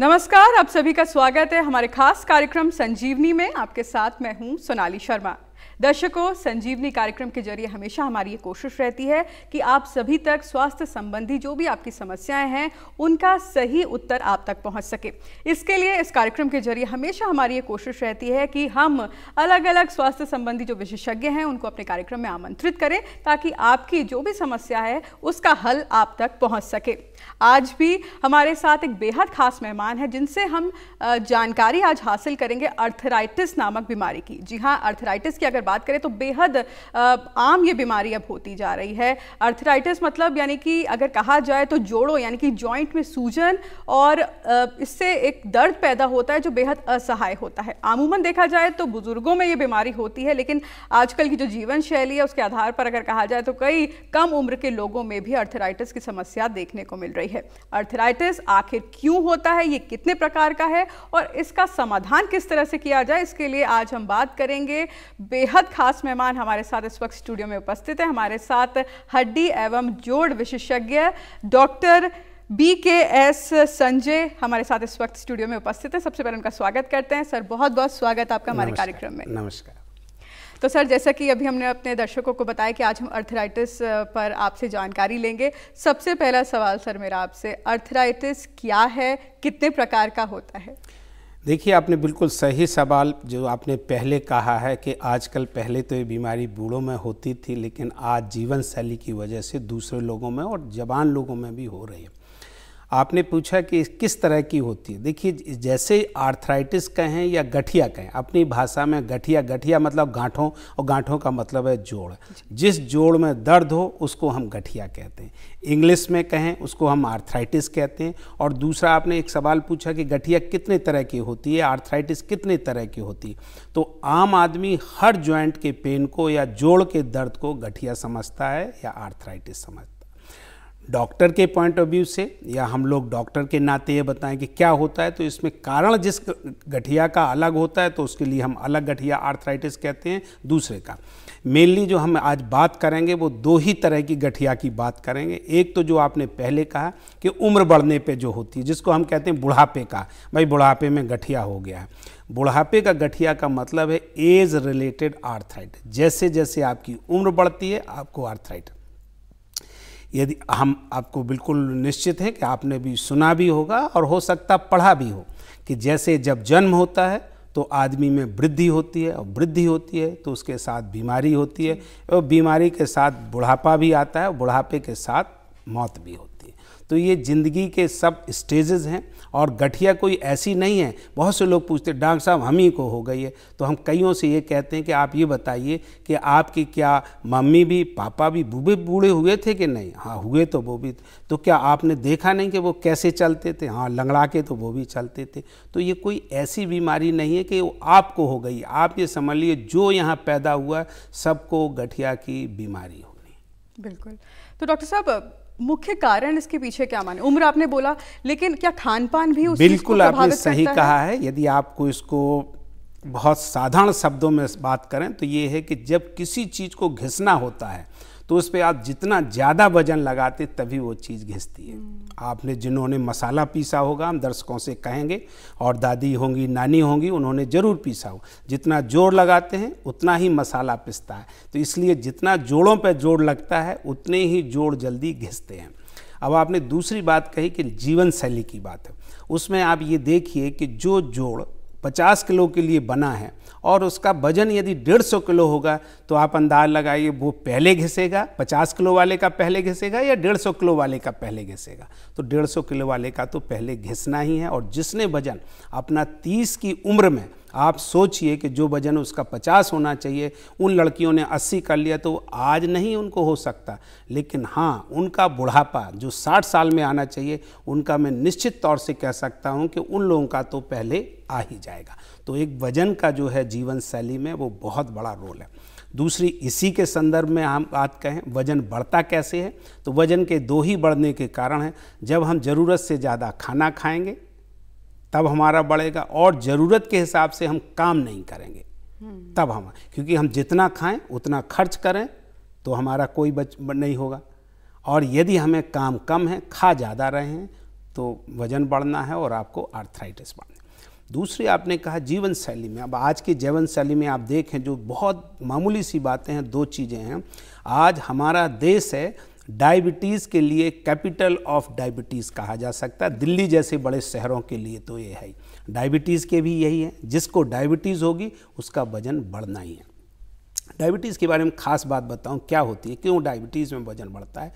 नमस्कार आप सभी का स्वागत है हमारे खास कार्यक्रम संजीवनी में आपके साथ मैं हूं सोनाली शर्मा दर्शकों संजीवनी कार्यक्रम के जरिए हमेशा हमारी ये कोशिश रहती है कि आप सभी तक स्वास्थ्य संबंधी जो भी आपकी समस्याएं हैं उनका सही उत्तर आप तक पहुंच सके इसके लिए इस कार्यक्रम के जरिए हमेशा हमारी ये कोशिश रहती है कि हम अलग अलग स्वास्थ्य संबंधी जो विशेषज्ञ हैं उनको अपने कार्यक्रम में आमंत्रित करें ताकि आपकी जो भी समस्या है उसका हल आप तक पहुँच सके आज भी हमारे साथ एक बेहद खास मेहमान है जिनसे हम जानकारी आज हासिल करेंगे अर्थराइटिस नामक बीमारी की जी हाँ अर्थराइटिस की अगर बात करें तो बेहद आम ये बीमारी अब होती जा रही है अर्थराइटिस मतलब यानी कि अगर कहा जाए तो जोड़ों यानी कि जॉइंट में सूजन और इससे एक दर्द पैदा होता है जो बेहद असहाय होता है आमूमन देखा जाए तो बुज़ुर्गों में ये बीमारी होती है लेकिन आजकल की जो जीवन शैली है उसके आधार पर अगर कहा जाए तो कई कम उम्र के लोगों में भी अर्थराइटिस की समस्या देखने को मिल रही है अर्थराइटिस आखिर क्यों होता है ये कितने प्रकार का है और इसका समाधान किस तरह से किया जाए इसके लिए आज हम बात करेंगे बेहद बेहद खास मेहमान हमारे साथ इस वक्त स्टूडियो में उपस्थित है हमारे साथ हड्डी एवं जोड़ विशेषज्ञ doctor B K S Sanjay हमारे साथ इस वक्त स्टूडियो में उपस्थित है सबसे पहले उनका स्वागत करते हैं सर बहुत बहुत स्वागत आपका हमारे कार्यक्रम में नमस्कार तो सर जैसा कि अभी हमने अपने दर्शकों को बताया कि आज हम अर्थराइटिस पर आपसे जानकारी लेंगे सबसे पहला सवाल सर मेरा आपसे अर्थराइटिस क्या है कितने प्रकार का होता है देखिए आपने बिल्कुल सही सवाल जो आपने पहले कहा है कि आजकल पहले तो ये बीमारी बूढ़ों में होती थी लेकिन आज जीवन शैली की वजह से दूसरे लोगों में और जवान लोगों में भी हो रही है आपने पूछा कि किस तरह की होती है देखिए जैसे आर्थराइटिस कहें या गठिया कहें अपनी भाषा में गठिया गठिया मतलब गांठों और गांठों का मतलब है जोड़ जिस जोड़ में दर्द हो उसको हम गठिया कहते हैं इंग्लिश में कहें उसको हम आर्थराइटिस कहते हैं और दूसरा आपने एक सवाल पूछा कि गठिया कितने तरह की होती है आर्थराइटिस कितने तरह की होती है तो आम आदमी हर ज्वाइंट के पेन को या जोड़ के दर्द को गठिया समझता है या आर्थराइटिस समझता है डॉक्टर के पॉइंट ऑफ व्यू से या हम लोग डॉक्टर के नाते ये बताएं कि क्या होता है तो इसमें कारण जिस गठिया का अलग होता है तो उसके लिए हम अलग गठिया आर्थराइटिस कहते हैं दूसरे का मेनली जो हम आज बात करेंगे वो दो ही तरह की गठिया की बात करेंगे एक तो जो आपने पहले कहा कि उम्र बढ़ने पे जो होती है जिसको हम कहते हैं बुढ़ापे का भाई बुढ़ापे में गठिया हो गया है बुढ़ापे का गठिया का मतलब है एज रिलेटेड आर्थराइट जैसे जैसे आपकी उम्र बढ़ती है आपको आर्थराइट यदि हम आपको बिल्कुल निश्चित हैं कि आपने भी सुना भी होगा और हो सकता पढ़ा भी हो कि जैसे जब जन्म होता है तो आदमी में वृद्धि होती है और वृद्धि होती है तो उसके साथ बीमारी होती है और बीमारी के साथ बुढ़ापा भी आता है और बुढ़ापे के साथ मौत भी होती है तो ये ज़िंदगी के सब स्टेजेस हैं और गठिया कोई ऐसी नहीं है बहुत से लोग पूछते डॉक्टर साहब हम ही को हो गई है तो हम कईयों से ये कहते हैं कि आप ये बताइए कि आपकी क्या मम्मी भी पापा भी बूढ़े बूढ़े हुए थे कि नहीं हाँ हुए तो वो भी तो क्या आपने देखा नहीं कि वो कैसे चलते थे हाँ लंगड़ा के तो वो भी चलते थे तो ये कोई ऐसी बीमारी नहीं है कि वो आपको हो गई आप ये समझ लिए जो यहाँ पैदा हुआ सबको गठिया की बीमारी गई बिल्कुल तो डॉक्टर साहब मुख्य कारण इसके पीछे क्या माने उम्र आपने बोला लेकिन क्या खान पान भी उस बिल्कुल आपने सही कहा है यदि आपको इसको बहुत साधारण शब्दों में बात करें तो ये है कि जब किसी चीज़ को घिसना होता है तो उस पर आप जितना ज़्यादा वजन लगाते तभी वो चीज़ घिसती है आपने जिन्होंने मसाला पीसा होगा हम दर्शकों से कहेंगे और दादी होंगी नानी होंगी उन्होंने ज़रूर पीसा हो जितना जोर लगाते हैं उतना ही मसाला पिसता है तो इसलिए जितना जोड़ों पर जोड़ लगता है उतने ही जोड़ जल्दी घिसते हैं अब आपने दूसरी बात कही कि जीवन शैली की बात है उसमें आप ये देखिए कि जो जोड़ पचास किलो के लिए बना है और उसका वजन यदि डेढ़ सौ किलो होगा तो आप अंदाज लगाइए वो पहले घिसेगा पचास किलो वाले का पहले घिसेगा या डेढ़ सौ किलो वाले का पहले घिसेगा तो डेढ़ सौ किलो वाले का तो पहले घिसना ही है और जिसने वजन अपना तीस की उम्र में आप सोचिए कि जो वजन उसका पचास होना चाहिए उन लड़कियों ने अस्सी कर लिया तो आज नहीं उनको हो सकता लेकिन हाँ उनका बुढ़ापा जो साठ साल में आना चाहिए उनका मैं निश्चित तौर से कह सकता हूँ कि उन लोगों का तो पहले आ ही जाएगा तो एक वजन का जो है जीवन शैली में वो बहुत बड़ा रोल है दूसरी इसी के संदर्भ में हम बात कहें वजन बढ़ता कैसे है तो वजन के दो ही बढ़ने के कारण हैं जब हम ज़रूरत से ज़्यादा खाना खाएंगे तब हमारा बढ़ेगा और ज़रूरत के हिसाब से हम काम नहीं करेंगे तब हम क्योंकि हम जितना खाएं उतना खर्च करें तो हमारा कोई बच नहीं होगा और यदि हमें काम कम है खा ज़्यादा रहे हैं तो वज़न बढ़ना है और आपको आर्थराइटिस बढ़ना दूसरी आपने कहा जीवन शैली में अब आज की जीवन शैली में आप देखें जो बहुत मामूली सी बातें हैं दो चीज़ें हैं आज हमारा देश है डायबिटीज़ के लिए कैपिटल ऑफ डायबिटीज़ कहा जा सकता है दिल्ली जैसे बड़े शहरों के लिए तो ये है डायबिटीज़ के भी यही है जिसको डायबिटीज़ होगी उसका वजन बढ़ना ही है डायबिटीज़ के बारे में खास बात बताऊं क्या होती है क्यों डायबिटीज़ में वजन बढ़ता है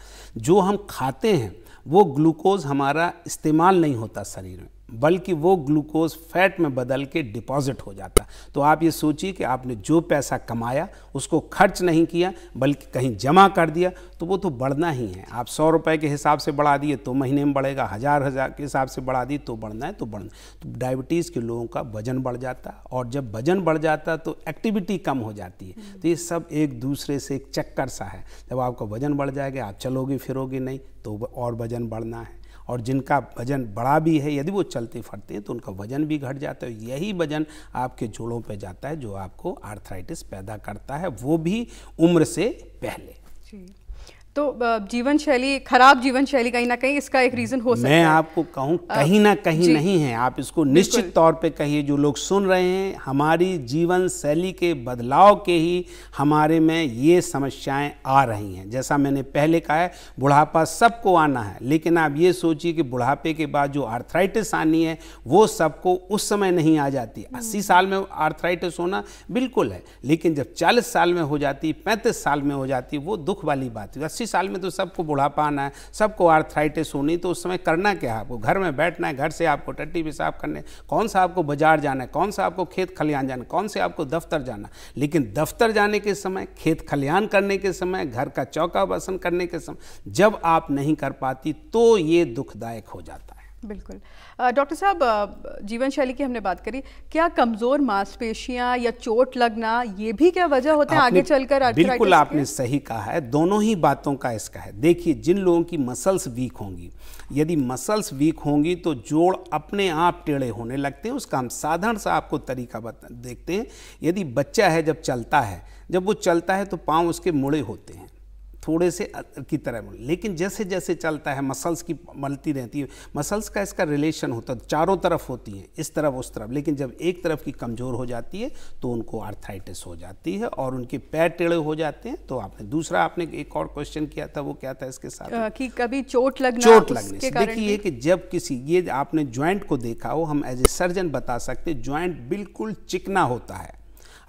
जो हम खाते हैं वो ग्लूकोज़ हमारा इस्तेमाल नहीं होता शरीर में बल्कि वो ग्लूकोज फैट में बदल के डिपॉजिट हो जाता तो आप ये सोचिए कि आपने जो पैसा कमाया उसको खर्च नहीं किया बल्कि कहीं जमा कर दिया तो वो तो बढ़ना ही है आप सौ रुपये के हिसाब से बढ़ा दिए तो महीने में बढ़ेगा हज़ार हज़ार के हिसाब से बढ़ा दिए तो बढ़ना है तो बढ़ना तो डायबिटीज़ के लोगों का वजन बढ़ जाता और जब वजन बढ़ जाता तो एक्टिविटी कम हो जाती है तो ये सब एक दूसरे से एक चक्कर सा है जब आपका वजन बढ़ जाएगा आप चलोगे फिरोगे नहीं तो और वजन बढ़ना है और जिनका वजन बड़ा भी है यदि वो चलते फटते हैं तो उनका वजन भी घट जाता है यही वजन आपके जोड़ों पे जाता है जो आपको आर्थराइटिस पैदा करता है वो भी उम्र से पहले तो जीवन शैली खराब जीवन शैली कहीं ना कहीं इसका एक रीजन हो सकता है मैं आपको कहूँ कहीं ना कहीं नहीं है आप इसको निश्चित तौर पे कहिए जो लोग सुन रहे हैं हमारी जीवन शैली के बदलाव के ही हमारे में ये समस्याएं आ रही हैं जैसा मैंने पहले कहा है बुढ़ापा सबको आना है लेकिन आप ये सोचिए कि बुढ़ापे के बाद जो आर्थराइटिस आनी है वो सबको उस समय नहीं आ जाती हम्म। अस्सी साल में आर्थराइटिस होना बिल्कुल है लेकिन जब चालीस साल में हो जाती पैंतीस साल में हो जाती वो दुख वाली बात है अस्सी साल में तो सबको बुढ़ापा आना है सबको आर्थराइटिस होनी तो उस समय करना क्या है आपको घर में बैठना है घर से आपको टट्टी पेशाब करने कौन सा आपको बाजार जाना है कौन सा आपको खेत खलिहान जाना है कौन से आपको दफ्तर जाना लेकिन दफ्तर जाने के समय खेत खलिहान करने के समय घर का चौका बसन करने के समय जब आप नहीं कर पाती तो ये दुखदायक हो जाता बिल्कुल डॉक्टर साहब जीवन शैली की हमने बात करी क्या कमजोर मांसपेशियां या चोट लगना ये भी क्या वजह होते हैं आगे चलकर बिल्कुल आपने सही कहा है दोनों ही बातों का इसका है देखिए जिन लोगों की मसल्स वीक होंगी यदि मसल्स वीक होंगी तो जोड़ अपने आप टेढ़े होने लगते हैं उसका हम साधारण सा आपको तरीका बता देखते हैं यदि बच्चा है जब चलता है जब वो चलता है तो पाँव उसके मुड़े होते हैं थोड़े से की तरह लेकिन जैसे जैसे चलता है मसल्स की मलती रहती है मसल्स का इसका रिलेशन होता है चारों तरफ होती है इस तरफ उस तरफ लेकिन जब एक तरफ की कमज़ोर हो जाती है तो उनको आर्थराइटिस हो जाती है और उनके पैर टेढ़े हो जाते हैं तो आपने दूसरा आपने एक और क्वेश्चन किया था वो क्या था इसके साथ कि कभी चोट लगना चोट लगने से देखिए कि जब किसी ये आपने ज्वाइंट को देखा हो हम एज ए सर्जन बता सकते ज्वाइंट बिल्कुल चिकना होता है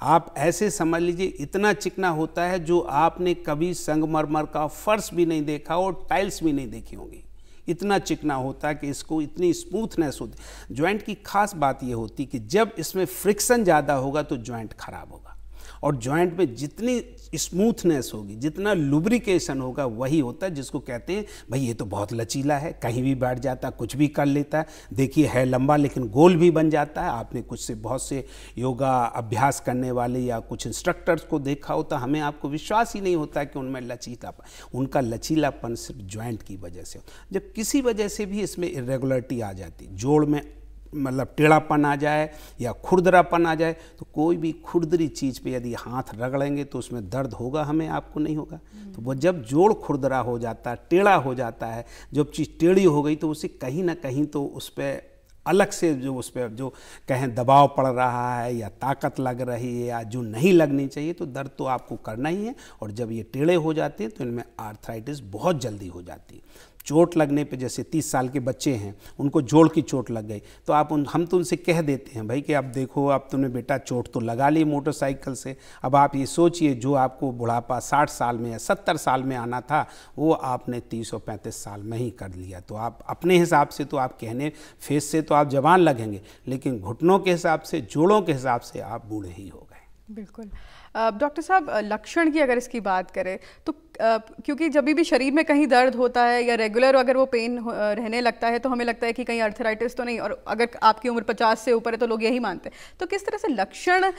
आप ऐसे समझ लीजिए इतना चिकना होता है जो आपने कभी संगमरमर का फर्श भी नहीं देखा और टाइल्स भी नहीं देखी होंगी इतना चिकना होता है कि इसको इतनी स्मूथनेस होती ज्वाइंट की खास बात यह होती कि जब इसमें फ्रिक्शन ज़्यादा होगा तो ज्वाइंट खराब होगा और जॉइंट में जितनी स्मूथनेस होगी जितना लुब्रिकेशन होगा वही होता है जिसको कहते हैं भाई ये तो बहुत लचीला है कहीं भी बैठ जाता है कुछ भी कर लेता है देखिए है लंबा लेकिन गोल भी बन जाता है आपने कुछ से बहुत से योगा अभ्यास करने वाले या कुछ इंस्ट्रक्टर्स को देखा हो तो हमें आपको विश्वास ही नहीं होता कि उनमें लचीलापन उनका लचीलापन सिर्फ ज्वाइंट की वजह से जब किसी वजह से भी इसमें इरेगुलरिटी आ जाती जोड़ में मतलब टेढ़ापन आ जाए या खुरदरापन आ जाए तो कोई भी खुरदरी चीज़ पे यदि हाथ रगड़ेंगे तो उसमें दर्द होगा हमें आपको नहीं होगा हम्म। तो वो जब जोड़ खुरदरा हो जाता है टेढ़ा हो जाता है जब चीज़ टेढ़ी हो गई तो उसे कहीं ना कहीं तो उस पर अलग से जो उस पर जो कहें दबाव पड़ रहा है या ताकत लग रही है या जो नहीं लगनी चाहिए तो दर्द तो आपको करना ही है और जब ये टेढ़े हो जाते हैं तो इनमें आर्थराइटिस बहुत जल्दी हो जाती है चोट लगने पे जैसे तीस साल के बच्चे हैं उनको जोड़ की चोट लग गई तो आप उन हम तो उनसे कह देते हैं भाई कि आप देखो आप तुमने बेटा चोट तो लगा ली मोटरसाइकिल से अब आप ये सोचिए जो आपको बुढ़ापा साठ साल में या सत्तर साल में आना था वो आपने तीस और पैंतीस साल में ही कर लिया तो आप अपने हिसाब से तो आप कहने फेस से तो आप जवान लगेंगे लेकिन घुटनों के हिसाब से जोड़ों के हिसाब से आप बूढ़े ही हो गए बिल्कुल डॉक्टर साहब लक्षण की अगर इसकी बात करें तो क्योंकि जब भी शरीर में कहीं दर्द होता है या रेगुलर अगर वो पेन रहने लगता है तो हमें लगता है कि कहीं अर्थराइटिस तो नहीं और अगर आपकी उम्र 50 से ऊपर है तो लोग यही मानते हैं तो किस तरह से लक्षण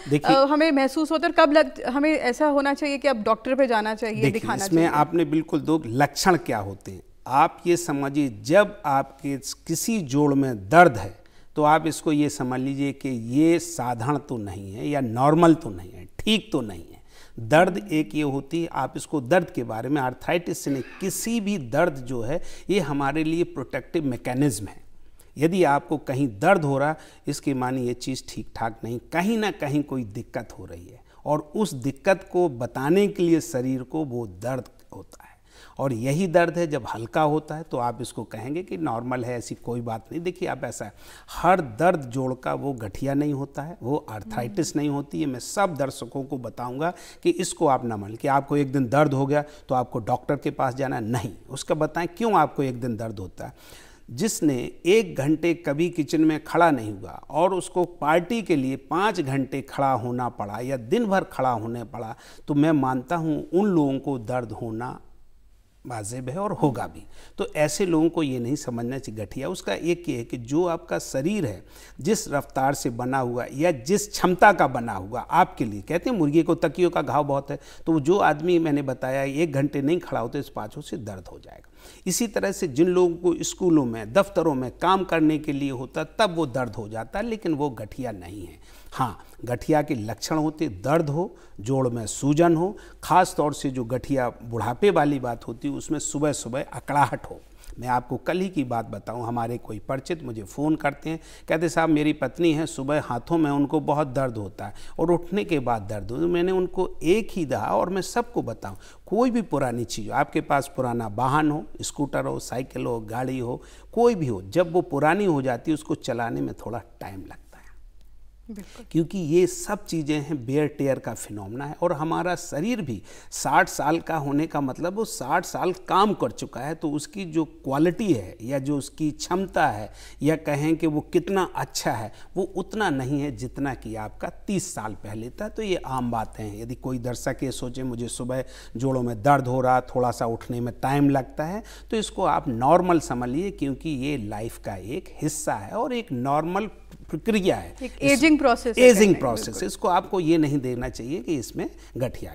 हमें महसूस होता और कब लग हमें ऐसा होना चाहिए कि अब डॉक्टर पर जाना चाहिए दिखाना इसमें चाहिए। आपने बिल्कुल दो लक्षण क्या होते हैं आप ये समझिए जब आपके किसी जोड़ में दर्द है तो आप इसको ये समझ लीजिए कि ये साधारण तो नहीं है या नॉर्मल तो नहीं है ठीक तो नहीं है दर्द एक ये होती है आप इसको दर्द के बारे में आर्थराइटिस से नहीं किसी भी दर्द जो है ये हमारे लिए प्रोटेक्टिव मैकेनिज्म है यदि आपको कहीं दर्द हो रहा इसके माने ये चीज़ ठीक ठाक नहीं कहीं ना कहीं कोई दिक्कत हो रही है और उस दिक्कत को बताने के लिए शरीर को वो दर्द होता है और यही दर्द है जब हल्का होता है तो आप इसको कहेंगे कि नॉर्मल है ऐसी कोई बात नहीं देखिए आप ऐसा है हर दर्द जोड़ का वो गठिया नहीं होता है वो आर्थराइटिस हम्म। नहीं होती है मैं सब दर्शकों को बताऊंगा कि इसको आप ना मान कि आपको एक दिन दर्द हो गया तो आपको डॉक्टर के पास जाना नहीं उसका बताएं क्यों आपको एक दिन दर्द होता है जिसने एक घंटे कभी किचन में खड़ा नहीं हुआ और उसको पार्टी के लिए पाँच घंटे खड़ा होना पड़ा या दिन भर खड़ा होने पड़ा तो मैं मानता हूँ उन लोगों को दर्द होना वाजिब है और होगा भी तो ऐसे लोगों को ये नहीं समझना चाहिए घटिया उसका एक ये है कि जो आपका शरीर है जिस रफ्तार से बना हुआ या जिस क्षमता का बना हुआ आपके लिए कहते हैं मुर्गी को तकियों का घाव बहुत है तो जो आदमी मैंने बताया एक घंटे नहीं खड़ा होते इस पाँचों से दर्द हो जाएगा इसी तरह से जिन लोगों को स्कूलों में दफ्तरों में काम करने के लिए होता तब वो दर्द हो जाता लेकिन वो घटिया नहीं है हाँ गठिया के लक्षण होते दर्द हो जोड़ में सूजन हो खास तौर से जो गठिया बुढ़ापे वाली बात होती है उसमें सुबह सुबह अकड़ाहट हो मैं आपको कल ही की बात बताऊं हमारे कोई परिचित मुझे फ़ोन करते हैं कहते साहब मेरी पत्नी है सुबह हाथों में उनको बहुत दर्द होता है और उठने के बाद दर्द हो तो मैंने उनको एक ही दहा और मैं सबको बताऊं कोई भी पुरानी चीज़ आपके पास पुराना वाहन हो स्कूटर हो साइकिल हो गाड़ी हो कोई भी हो जब वो पुरानी हो जाती है उसको चलाने में थोड़ा टाइम लगता है क्योंकि ये सब चीज़ें हैं बेयर टेयर का फिनोमना है और हमारा शरीर भी 60 साल का होने का मतलब वो 60 साल काम कर चुका है तो उसकी जो क्वालिटी है या जो उसकी क्षमता है या कहें कि वो कितना अच्छा है वो उतना नहीं है जितना कि आपका 30 साल पहले था तो ये आम बातें हैं यदि कोई दर्शक ये सोचे मुझे सुबह जोड़ों में दर्द हो रहा थोड़ा सा उठने में टाइम लगता है तो इसको आप नॉर्मल समझ लिए क्योंकि ये लाइफ का एक हिस्सा है और एक नॉर्मल प्रक्रिया है एजिंग प्रोसेस एजिंग प्रोसेस इसको आपको ये नहीं देना चाहिए कि इसमें गठिया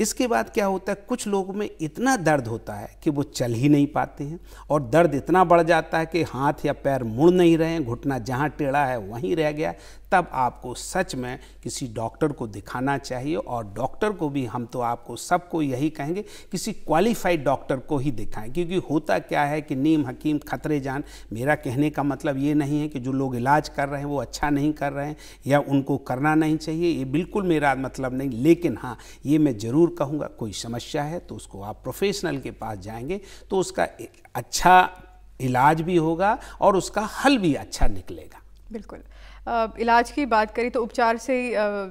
इसके बाद क्या होता है कुछ लोगों में इतना दर्द होता है कि वो चल ही नहीं पाते हैं और दर्द इतना बढ़ जाता है कि हाथ या पैर मुड़ नहीं रहे घुटना जहाँ टेढ़ा है वहीं रह गया तब आपको सच में किसी डॉक्टर को दिखाना चाहिए और डॉक्टर को भी हम तो आपको सबको यही कहेंगे किसी क्वालिफाइड डॉक्टर को ही दिखाएं क्योंकि होता क्या है कि नीम हकीम खतरे जान मेरा कहने का मतलब ये नहीं है कि जो लोग इलाज कर रहे हैं वो अच्छा नहीं कर रहे हैं या उनको करना नहीं चाहिए ये बिल्कुल मेरा मतलब नहीं लेकिन हाँ ये मैं ज़रूर कहूँगा कोई समस्या है तो उसको आप प्रोफेशनल के पास जाएंगे तो उसका अच्छा इलाज भी होगा और उसका हल भी अच्छा निकलेगा बिल्कुल इलाज की बात करी तो उपचार से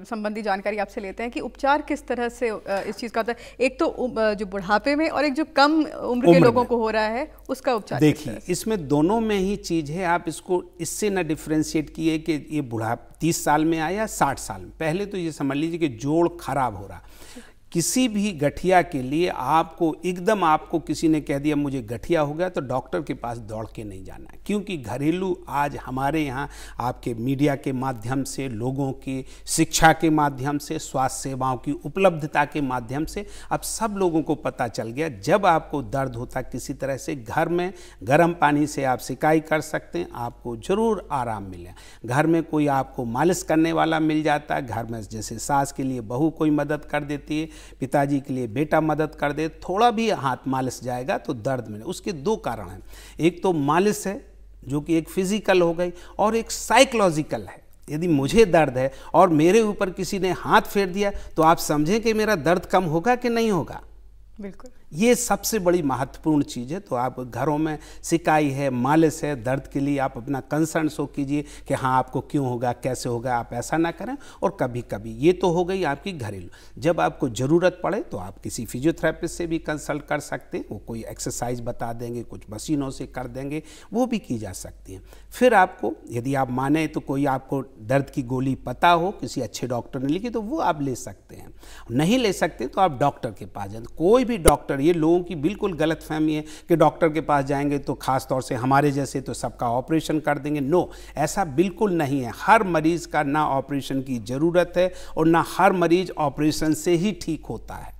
संबंधी जानकारी आपसे लेते हैं कि उपचार किस तरह से इस चीज़ का होता है एक तो जो बुढ़ापे में और एक जो कम उम्र के लोगों को हो रहा है उसका उपचार देखिए इसमें दोनों में ही चीज़ है आप इसको इससे ना डिफ्रेंशिएट किए कि ये बुढ़ापा तीस साल में आया साठ साल में पहले तो ये समझ लीजिए कि जोड़ खराब हो रहा किसी भी गठिया के लिए आपको एकदम आपको किसी ने कह दिया मुझे गठिया हो गया तो डॉक्टर के पास दौड़ के नहीं जाना क्योंकि घरेलू आज हमारे यहाँ आपके मीडिया के माध्यम से लोगों की शिक्षा के माध्यम से स्वास्थ्य सेवाओं की उपलब्धता के माध्यम से अब सब लोगों को पता चल गया जब आपको दर्द होता किसी तरह से घर में गर्म पानी से आप सिकाई कर सकते हैं आपको ज़रूर आराम मिले घर में कोई आपको मालिश करने वाला मिल जाता है घर में जैसे सास के लिए बहू कोई मदद कर देती है पिताजी के लिए बेटा मदद कर दे थोड़ा भी हाथ मालिश जाएगा तो दर्द में उसके दो कारण हैं एक तो मालिश है जो कि एक फिजिकल हो गई और एक साइकोलॉजिकल है यदि मुझे दर्द है और मेरे ऊपर किसी ने हाथ फेर दिया तो आप समझें कि मेरा दर्द कम होगा कि नहीं होगा बिल्कुल ये सबसे बड़ी महत्वपूर्ण चीज़ है तो आप घरों में सिकाई है मालिश है दर्द के लिए आप अपना कंसर्न शो कीजिए कि हाँ आपको क्यों होगा कैसे होगा आप ऐसा ना करें और कभी कभी ये तो हो गई आपकी घरेलू जब आपको ज़रूरत पड़े तो आप किसी फिजियोथेरेपिस्ट से भी कंसल्ट कर सकते हैं वो कोई एक्सरसाइज बता देंगे कुछ मशीनों से कर देंगे वो भी की जा सकती है फिर आपको यदि आप माने तो कोई आपको दर्द की गोली पता हो किसी अच्छे डॉक्टर ने लिखी तो वो आप ले सकते हैं नहीं ले सकते तो आप डॉक्टर के पास जाए कोई भी डॉक्टर ये लोगों की बिल्कुल गलत फहमी है कि डॉक्टर के पास जाएंगे तो ख़ास तौर से हमारे जैसे तो सबका ऑपरेशन कर देंगे नो ऐसा बिल्कुल नहीं है हर मरीज़ का ना ऑपरेशन की ज़रूरत है और ना हर मरीज़ ऑपरेशन से ही ठीक होता है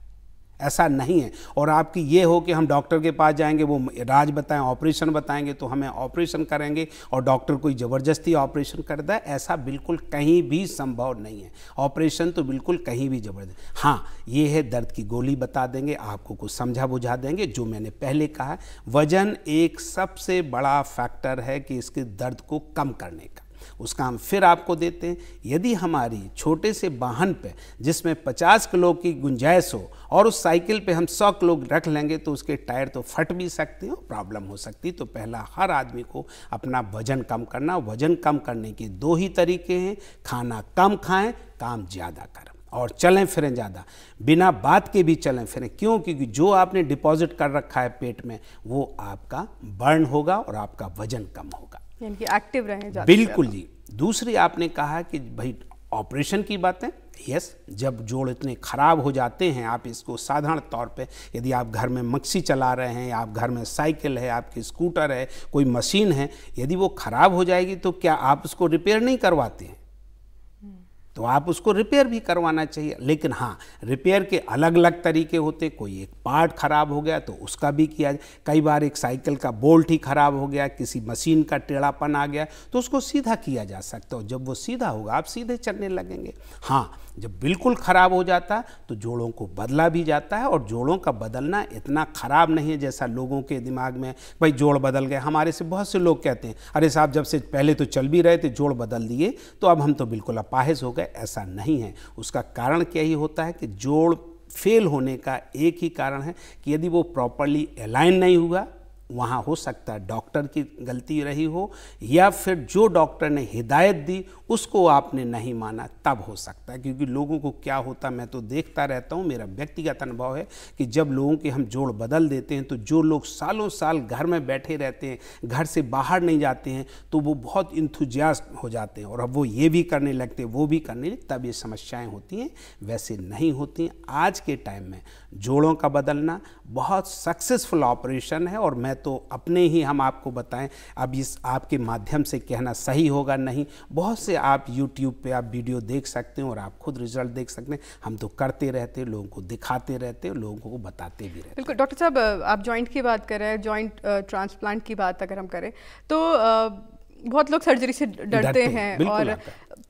ऐसा नहीं है और आपकी ये हो कि हम डॉक्टर के पास जाएंगे वो राज बताएं ऑपरेशन बताएंगे तो हमें ऑपरेशन करेंगे और डॉक्टर कोई ज़बरदस्ती ऑपरेशन कर दे ऐसा बिल्कुल कहीं भी संभव नहीं है ऑपरेशन तो बिल्कुल कहीं भी ज़बरदस्त हाँ ये है दर्द की गोली बता देंगे आपको कुछ समझा बुझा देंगे जो मैंने पहले कहा वजन एक सबसे बड़ा फैक्टर है कि इसके दर्द को कम करने का उसका हम फिर आपको देते हैं यदि हमारी छोटे से वाहन पे जिसमें 50 किलो की गुंजाइश हो और उस साइकिल पे हम 100 किलो रख लेंगे तो उसके टायर तो फट भी सकते हैं और प्रॉब्लम हो सकती तो पहला हर आदमी को अपना वजन कम करना वजन कम करने के दो ही तरीके हैं खाना कम खाएं काम ज़्यादा करें और चलें फिरें ज़्यादा बिना बात के भी चलें फिरें क्यों क्योंकि जो आपने डिपॉजिट कर रखा है पेट में वो आपका बर्न होगा और आपका वजन कम होगा यानी कि एक्टिव रहें बिल्कुल जी दूसरी आपने कहा कि भाई ऑपरेशन की बातें यस yes, जब जोड़ इतने खराब हो जाते हैं आप इसको साधारण तौर पे यदि आप घर में मक्सी चला रहे हैं आप घर में साइकिल है आपकी स्कूटर है कोई मशीन है यदि वो खराब हो जाएगी तो क्या आप उसको रिपेयर नहीं करवाते हैं तो आप उसको रिपेयर भी करवाना चाहिए लेकिन हाँ रिपेयर के अलग अलग तरीके होते कोई एक पार्ट ख़राब हो गया तो उसका भी किया कई बार एक साइकिल का बोल्ट ही ख़राब हो गया किसी मशीन का टेढ़ापन आ गया तो उसको सीधा किया जा सकता है जब वो सीधा होगा आप सीधे चलने लगेंगे हाँ जब बिल्कुल ख़राब हो जाता है तो जोड़ों को बदला भी जाता है और जोड़ों का बदलना इतना ख़राब नहीं है जैसा लोगों के दिमाग में भाई जोड़ बदल गए हमारे से बहुत से लोग कहते हैं अरे साहब जब से पहले तो चल भी रहे थे जोड़ बदल दिए तो अब हम तो बिल्कुल अपाहिज हो गए ऐसा नहीं है उसका कारण क्या ही होता है कि जोड़ फेल होने का एक ही कारण है कि यदि वो प्रॉपरली अलाइन नहीं हुआ वहाँ हो सकता है डॉक्टर की गलती रही हो या फिर जो डॉक्टर ने हिदायत दी उसको आपने नहीं माना तब हो सकता है क्योंकि लोगों को क्या होता मैं तो देखता रहता हूँ मेरा व्यक्तिगत अनुभव है कि जब लोगों के हम जोड़ बदल देते हैं तो जो लोग सालों साल घर में बैठे रहते हैं घर से बाहर नहीं जाते हैं तो वो बहुत इंथुजियास हो जाते हैं और अब वो ये भी करने लगते हैं वो भी करने लगते तब ये समस्याएँ होती हैं वैसे नहीं होती आज के टाइम में जोड़ों का बदलना बहुत सक्सेसफुल ऑपरेशन है और मैं तो अपने ही हम आपको बताएं अब इस आपके माध्यम से कहना सही होगा नहीं बहुत से आप यूट्यूब पे आप वीडियो देख सकते हैं और आप खुद रिजल्ट देख सकते हैं हम तो करते रहते हैं लोगों को दिखाते रहते हैं लोगों को बताते भी रहते बिल्कुल डॉक्टर साहब आप जॉइंट की बात कर रहे हैं जॉइंट ट्रांसप्लांट की बात अगर हम करें तो बहुत लोग सर्जरी से डरते हैं और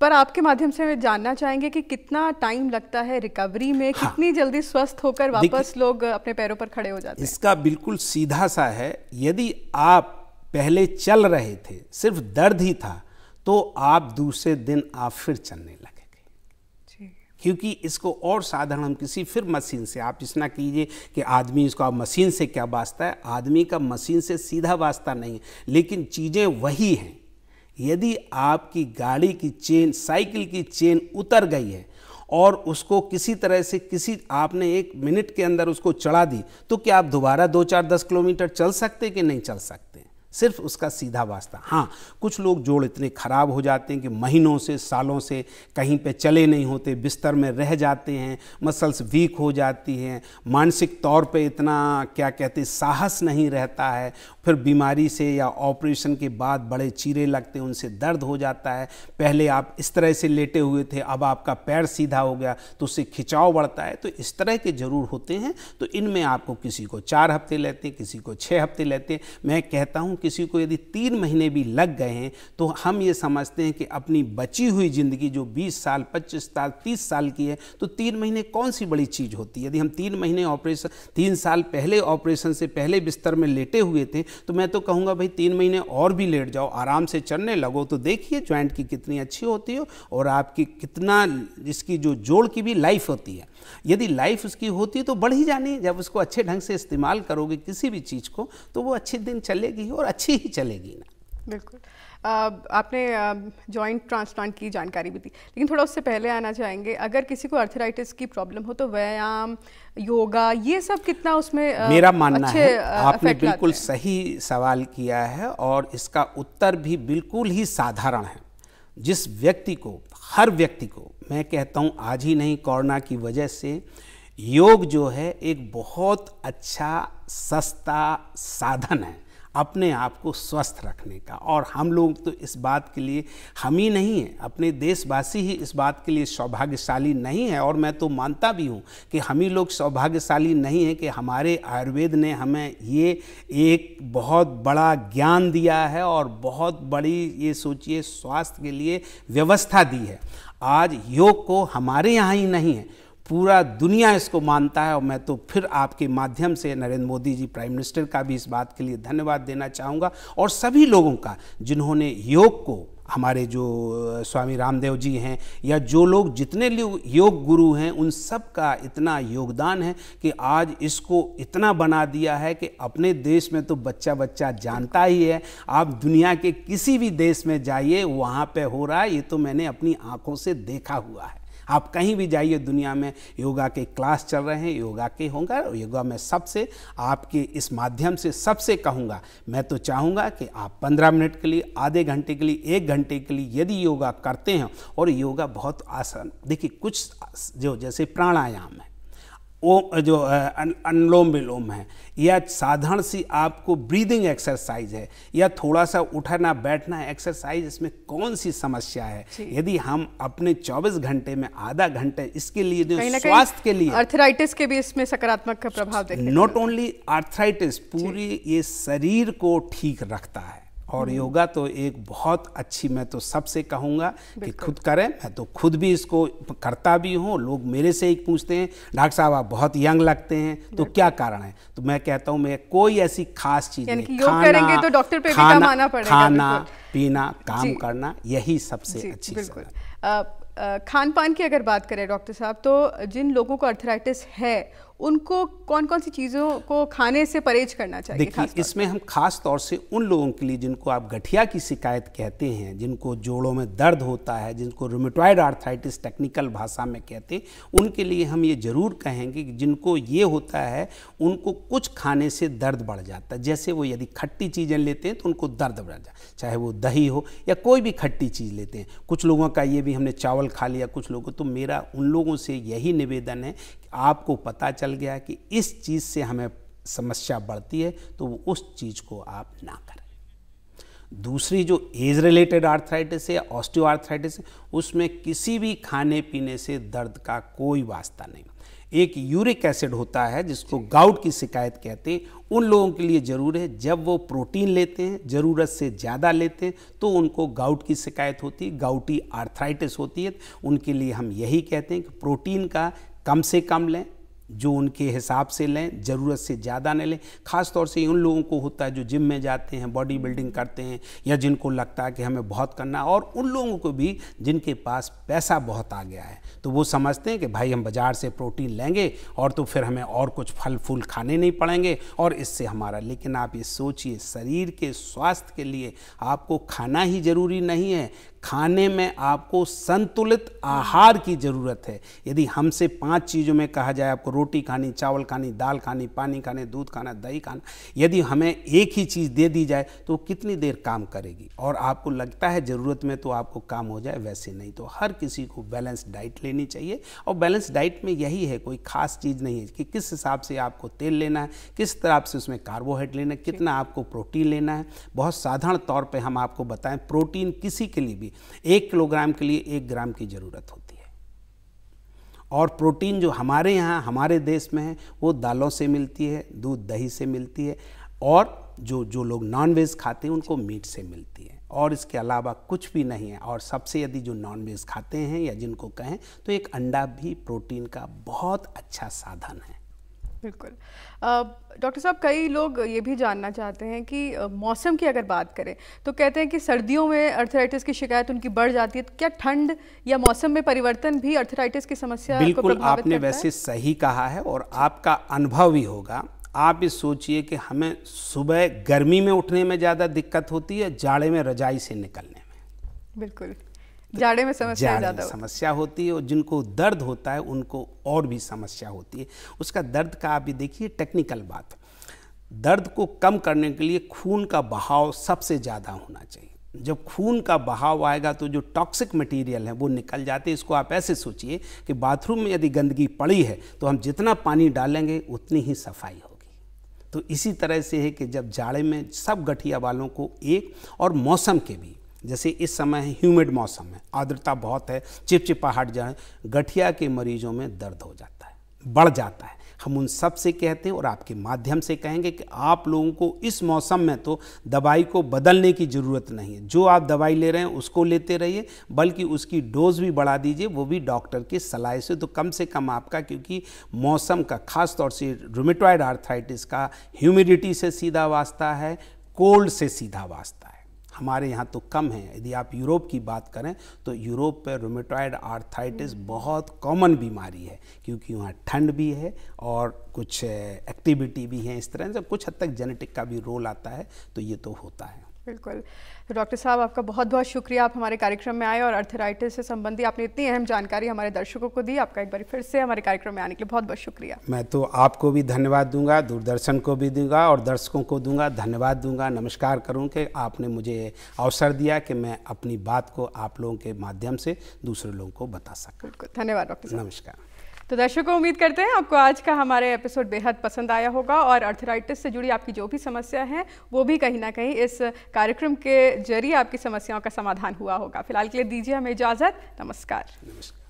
पर आपके माध्यम से मैं जानना चाहेंगे कि कितना टाइम लगता है रिकवरी में हाँ। कितनी जल्दी स्वस्थ होकर वापस लोग अपने पैरों पर खड़े हो जाते हैं इसका बिल्कुल सीधा सा है यदि आप पहले चल रहे थे सिर्फ दर्द ही था तो आप दूसरे दिन आप फिर चलने लगे क्योंकि इसको और साधारण हम किसी फिर मशीन से आप इस कीजिए कि आदमी इसको आप मशीन से क्या वास्ता है आदमी का मशीन से सीधा वास्ता नहीं है लेकिन चीज़ें वही हैं यदि आपकी गाड़ी की चेन साइकिल की चेन उतर गई है और उसको किसी तरह से किसी आपने एक मिनट के अंदर उसको चढ़ा दी तो क्या आप दोबारा दो चार दस किलोमीटर चल सकते कि नहीं चल सकते सिर्फ उसका सीधा वास्ता हाँ कुछ लोग जोड़ इतने ख़राब हो जाते हैं कि महीनों से सालों से कहीं पे चले नहीं होते बिस्तर में रह जाते हैं मसल्स वीक हो जाती हैं मानसिक तौर पे इतना क्या कहते साहस नहीं रहता है फिर बीमारी से या ऑपरेशन के बाद बड़े चीरे लगते हैं उनसे दर्द हो जाता है पहले आप इस तरह से लेटे हुए थे अब आपका पैर सीधा हो गया तो उससे खिंचाव बढ़ता है तो इस तरह के ज़रूर होते हैं तो इनमें आपको किसी को चार हफ्ते लेते हैं किसी को छः हफ्ते लेते हैं मैं कहता हूँ किसी को यदि तीन महीने भी लग गए हैं तो हम ये समझते हैं कि अपनी बची हुई ज़िंदगी जो बीस साल पच्चीस साल तीस साल की है तो तीन महीने कौन सी बड़ी चीज़ होती है यदि हम तीन महीने ऑपरेशन तीन साल पहले ऑपरेशन से पहले बिस्तर में लेटे हुए थे तो मैं तो कहूँगा भाई तीन महीने और भी लेट जाओ आराम से चलने लगो तो देखिए ज्वाइंट की कितनी अच्छी होती हो और आपकी कितना इसकी जो जोड़ की भी लाइफ होती है यदि लाइफ उसकी होती है तो बढ़ ही जानी जब उसको अच्छे ढंग से इस्तेमाल करोगे किसी भी चीज़ को तो वो अच्छे दिन चलेगी और अच्छी ही चलेगी ना बिल्कुल आपने जॉइंट ट्रांसप्लांट की जानकारी भी दी लेकिन थोड़ा उससे पहले आना चाहेंगे अगर किसी को अर्थराइटिस की प्रॉब्लम हो तो व्यायाम योगा ये सब कितना उसमें मेरा मानना है आपने बिल्कुल सही सवाल किया है और इसका उत्तर भी बिल्कुल ही साधारण है जिस व्यक्ति को हर व्यक्ति को मैं कहता हूँ आज ही नहीं कोरोना की वजह से योग जो है एक बहुत अच्छा सस्ता साधन है अपने आप को स्वस्थ रखने का और हम लोग तो इस बात के लिए हम ही नहीं हैं अपने देशवासी ही इस बात के लिए सौभाग्यशाली नहीं है और मैं तो मानता भी हूँ कि हम ही लोग सौभाग्यशाली नहीं हैं कि हमारे आयुर्वेद ने हमें ये एक बहुत बड़ा ज्ञान दिया है और बहुत बड़ी ये सोचिए स्वास्थ्य के लिए व्यवस्था दी है आज योग को हमारे यहाँ ही नहीं है पूरा दुनिया इसको मानता है और मैं तो फिर आपके माध्यम से नरेंद्र मोदी जी प्राइम मिनिस्टर का भी इस बात के लिए धन्यवाद देना चाहूँगा और सभी लोगों का जिन्होंने योग को हमारे जो स्वामी रामदेव जी हैं या जो लोग जितने लोग योग गुरु हैं उन सब का इतना योगदान है कि आज इसको इतना बना दिया है कि अपने देश में तो बच्चा बच्चा जानता ही है आप दुनिया के किसी भी देश में जाइए वहाँ पे हो रहा है ये तो मैंने अपनी आँखों से देखा हुआ है आप कहीं भी जाइए दुनिया में योगा के क्लास चल रहे हैं योगा के होंगे योगा मैं सबसे आपके इस माध्यम से सबसे कहूँगा मैं तो चाहूँगा कि आप पंद्रह मिनट के लिए आधे घंटे के लिए एक घंटे के लिए यदि योगा करते हैं और योगा बहुत आसान देखिए कुछ जो जैसे प्राणायाम है ओ जो अनलोम विलोम है या साधारण सी आपको ब्रीदिंग एक्सरसाइज है या थोड़ा सा उठना बैठना एक्सरसाइज इसमें कौन सी समस्या है यदि हम अपने 24 घंटे में आधा घंटे इसके लिए जो स्वास्थ्य के लिए आर्थराइटिस के भी इसमें सकारात्मक प्रभाव नॉट ओनली आर्थराइटिस पूरी ये शरीर को ठीक रखता है और हम्म। योगा तो एक बहुत अच्छी मैं तो सबसे कहूँगा कि खुद करें मैं तो खुद भी इसको करता भी हूँ लोग मेरे से ही पूछते हैं डॉक्टर साहब आप बहुत यंग लगते हैं तो क्या कारण है तो मैं कहता हूँ मैं कोई ऐसी खास चीज़ नहीं खाना तो डॉक्टर पे खाना, भी आना पड़ेगा खाना पीना काम करना यही सबसे अच्छी खान पान की अगर बात करें डॉक्टर साहब तो जिन लोगों को अर्थराइटिस है उनको कौन कौन सी चीज़ों को खाने से परहेज करना चाहिए देखिए इसमें हम खास तौर से उन लोगों के लिए जिनको आप गठिया की शिकायत कहते हैं जिनको जोड़ों में दर्द होता है जिनको रोमेटॉयड आर्थराइटिस टेक्निकल भाषा में कहते हैं उनके लिए हम ये ज़रूर कहेंगे कि जिनको ये होता है उनको कुछ खाने से दर्द बढ़ जाता है जैसे वो यदि खट्टी चीज़ें लेते हैं तो उनको दर्द बढ़ जाता है चाहे वो दही हो या कोई भी खट्टी चीज़ लेते हैं कुछ लोगों का ये भी हमने चावल खा लिया कुछ लोगों तो मेरा उन लोगों से यही निवेदन है कि आपको पता चल गया कि इस चीज़ से हमें समस्या बढ़ती है तो वो उस चीज़ को आप ना करें दूसरी जो एज रिलेटेड आर्थराइटिस है ऑस्टियो आर्थराइटिस उसमें किसी भी खाने पीने से दर्द का कोई वास्ता नहीं एक यूरिक एसिड होता है जिसको गाउट की शिकायत कहते हैं उन लोगों के लिए ज़रूर है जब वो प्रोटीन लेते हैं ज़रूरत से ज़्यादा लेते हैं तो उनको गाउट की शिकायत होती है गाउटी आर्थराइटिस होती है उनके लिए हम यही कहते हैं कि प्रोटीन का कम से कम लें जो उनके हिसाब से लें ज़रूरत से ज़्यादा न लें ख़ास तौर से उन लोगों को होता है जो जिम में जाते हैं बॉडी बिल्डिंग करते हैं या जिनको लगता है कि हमें बहुत करना और उन लोगों को भी जिनके पास पैसा बहुत आ गया है तो वो समझते हैं कि भाई हम बाज़ार से प्रोटीन लेंगे और तो फिर हमें और कुछ फल फूल खाने नहीं पड़ेंगे और इससे हमारा लेकिन आप ये सोचिए शरीर के स्वास्थ्य के लिए आपको खाना ही ज़रूरी नहीं है खाने में आपको संतुलित आहार की ज़रूरत है यदि हमसे पांच चीज़ों में कहा जाए आपको रोटी खानी चावल खानी दाल खानी पानी खाने दूध खाना दही खाना यदि हमें एक ही चीज़ दे दी जाए तो कितनी देर काम करेगी और आपको लगता है ज़रूरत में तो आपको काम हो जाए वैसे नहीं तो हर किसी को बैलेंस डाइट लेनी चाहिए और बैलेंस डाइट में यही है कोई खास चीज़ नहीं है कि किस हिसाब से आपको तेल लेना है किस तरह से उसमें कार्बोहाइड्रेट लेना है कितना आपको प्रोटीन लेना है बहुत साधारण तौर पर हम आपको बताएं प्रोटीन किसी के लिए भी एक किलोग्राम के लिए एक ग्राम की ज़रूरत होती है और प्रोटीन जो हमारे यहाँ हमारे देश में है वो दालों से मिलती है दूध दही से मिलती है और जो जो लोग नॉन वेज खाते हैं उनको मीट से मिलती है और इसके अलावा कुछ भी नहीं है और सबसे यदि जो नॉन वेज खाते हैं या जिनको कहें तो एक अंडा भी प्रोटीन का बहुत अच्छा साधन है बिल्कुल डॉक्टर साहब कई लोग ये भी जानना चाहते हैं कि मौसम की अगर बात करें तो कहते हैं कि सर्दियों में अर्थराइटिस की शिकायत उनकी बढ़ जाती है तो क्या ठंड या मौसम में परिवर्तन भी अर्थराइटिस की समस्या बिल्कुल को आपने वैसे सही कहा है और आपका अनुभव भी होगा आप ये सोचिए कि हमें सुबह गर्मी में उठने में ज़्यादा दिक्कत होती है जाड़े में रजाई से निकलने में बिल्कुल जाड़े में समस्या ज़्यादा समस्या होती है और जिनको दर्द होता है उनको और भी समस्या होती है उसका दर्द का आप देखिए टेक्निकल बात दर्द को कम करने के लिए खून का बहाव सबसे ज़्यादा होना चाहिए जब खून का बहाव आएगा तो जो टॉक्सिक मटेरियल है वो निकल जाते हैं इसको आप ऐसे सोचिए कि बाथरूम में यदि गंदगी पड़ी है तो हम जितना पानी डालेंगे उतनी ही सफाई होगी तो इसी तरह से है कि जब जाड़े में सब गठिया वालों को एक और मौसम के भी जैसे इस समय ह्यूमिड मौसम है आर्द्रता बहुत है चिपचिपाहट है गठिया के मरीजों में दर्द हो जाता है बढ़ जाता है हम उन सब से कहते हैं और आपके माध्यम से कहेंगे कि आप लोगों को इस मौसम में तो दवाई को बदलने की ज़रूरत नहीं है जो आप दवाई ले रहे हैं उसको लेते रहिए बल्कि उसकी डोज भी बढ़ा दीजिए वो भी डॉक्टर की सलाह से तो कम से कम आपका क्योंकि मौसम का खास तौर से रोमेटॉयड आर्थराइटिस का ह्यूमिडिटी से सीधा वास्ता है कोल्ड से सीधा वास्ता है हमारे यहाँ तो कम है यदि आप यूरोप की बात करें तो यूरोप पर रोमेटॉयड आर्थाइटिस बहुत कॉमन बीमारी है क्योंकि वहाँ ठंड भी है और कुछ एक्टिविटी eh, भी है इस तरह से कुछ हद तक जेनेटिक का भी रोल आता है तो ये तो होता है बिल्कुल तो डॉक्टर साहब आपका बहुत बहुत शुक्रिया आप हमारे कार्यक्रम में आए और अर्थराइटिस से संबंधी आपने इतनी अहम जानकारी हमारे दर्शकों को दी आपका एक बार फिर से हमारे कार्यक्रम में आने के लिए बहुत बहुत शुक्रिया मैं तो आपको भी धन्यवाद दूंगा दूरदर्शन को भी दूंगा और दर्शकों को दूंगा धन्यवाद दूंगा नमस्कार करूँ कि आपने मुझे अवसर दिया कि मैं अपनी बात को आप लोगों के माध्यम से दूसरे लोगों को बता सकूँ बिल्कुल धन्यवाद डॉक्टर नमस्कार तो दर्शकों उम्मीद करते हैं आपको आज का हमारे एपिसोड बेहद पसंद आया होगा और अर्थराइटिस से जुड़ी आपकी जो भी समस्या है वो भी कहीं ना कहीं इस कार्यक्रम के जरिए आपकी समस्याओं का समाधान हुआ होगा फिलहाल के लिए दीजिए हमें इजाज़त नमस्कार नमस्कार